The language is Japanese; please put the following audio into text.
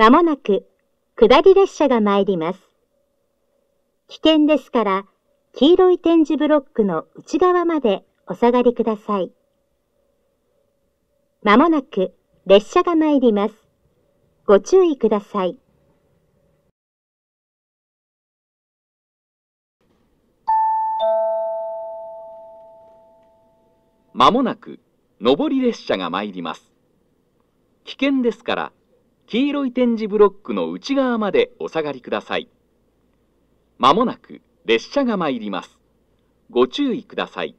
まもなく下り列車が参ります。危険ですから、黄色い点字ブロックの内側までお下がりください。まもなく列車が参ります。ご注意ください。まもなく上り列車が参ります。危険ですから、黄色い点字ブロックの内側までお下がりください。まもなく列車が参ります。ご注意ください。